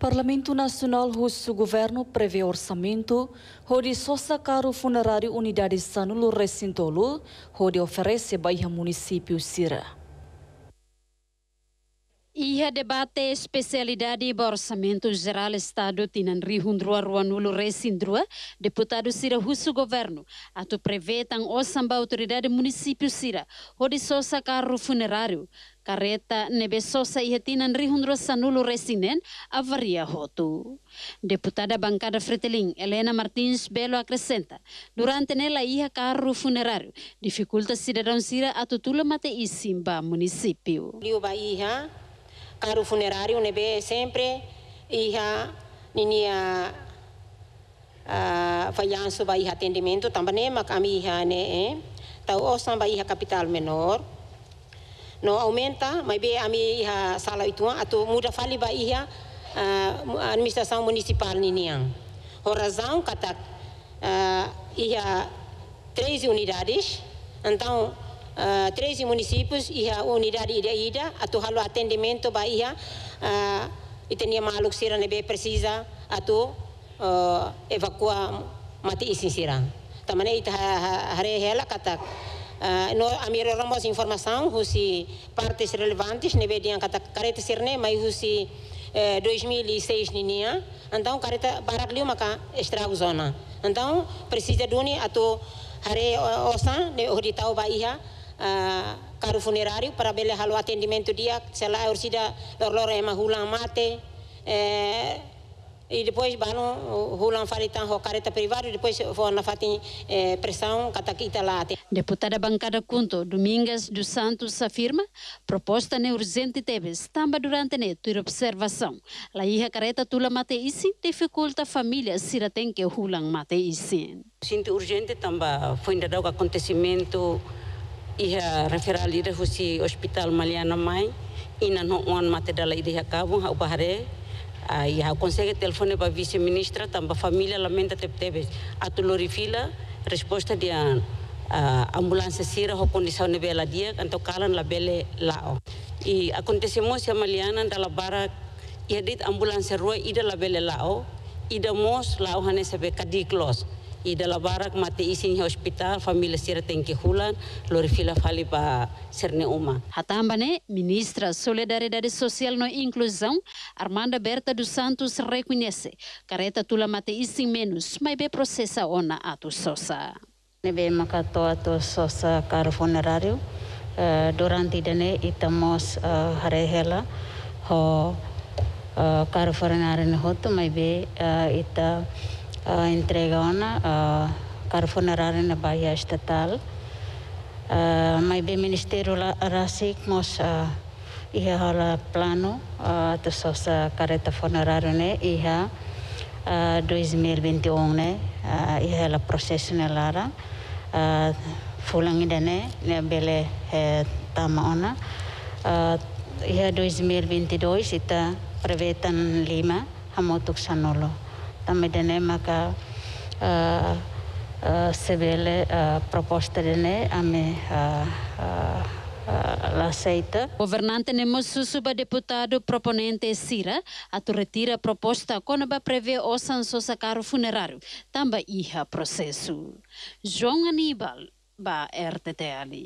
Parlamento Nacional russo governo prevê orçamento, onde só sacar o funerário unidade Sanulo Recintolo, onde oferece bairro município Sira. Ia debate especialidade ba orçamento geral Estado tinan rihundrua ruanulo resindrua, deputado Sira Russo Governo, ato prevê tan osamba autoridade município Sira, onde só sacar o funerário, kareta nebesosa ihetinan rihundro sanulu resinen avaria hotu. Deputada bancada Fretiling, Elena Martins Belo acrescenta, durante nela iha carro funerario, dificulta cidadão sira a tutula mate e simba município. Liuba hija, carro funerario nebe sempre, iha ninia uh, falhanço iha atendimento também, mas a minha hija, né, eh? Tau osan vai capital menor, no aumenta, mas ami a mim a sala ituan, a muda fali ba ia a administração municipal ninian. O razão katak ia três unidades, então uh, 13 municípios e a unidade ida ida atu halo atendimento ba iha uh, e tinha maluk sira nebe precisa atu uh, evacua mati isinsira tamane ita hare hela katak Ah, amiro ramos informação husi partes relevantes nebe dian kata tá? careta sirne mas husi 2006 ninia então kareta barak liu maka estrago zona então precisa duni ato hare osa ne hori tau ba ah, caro funerário para bele halo atendimento dia sela ursida lor lor emahula é, mate eh, e depois banu hulan faritan hocareta privado e depois foram na fatin eh, pressão cataquita lá. Deputada bancada Cunto, Domingas dos Santos afirma proposta ne urgente teves tamba durante ne tua observação. La hija careta tula mate isi dificulta família sira tem que hulan mate isi. Sinto urgente tamba foi ainda dado acontecimento e ia referar ali hospital Maliana Mai e na no on mate dala ide acabam o bahare a conegugue telefone pa viceministra, taba familia lamenta te tebess a tolorrifila, resposta di ambulancia sira ho condi de vela dia can to calan labelle lao. I acontesmos siianan de la bara i a dit ambulancia rua e de label lao e damos laha sebeca dirlòs. e da la mate isin hospital família sira tem que hulan lori fila fali ba serne uma. Hatambane, ministra Solidariedade Social no Inclusão, Armanda Berta dos Santos reconhece careta tula mate isin menos, mas be processa ona atu sosa. Nebe a tu sosa caro funerário, eh, durante dene itamos harehela eh, ho eh, caro funerário hotu, mas be ita entregaron a Carfunerare na Bahia Estatal. May be la rasik mos iha hala plano to so sa careta funerario ne iha 2021 ne iha la processo ne lara fulangi dane ne bele tama ona iha 2022 ita prevetan lima hamotuk sanolo. se vele amedene sevele eh, eh, eh, proposterene ame aceita. Governante nemo susuba deputado proponente Sira atu retira proposta quando ba prevê o sanso sacaro funerario tamba iha processo. João Aníbal, ba RTT ali.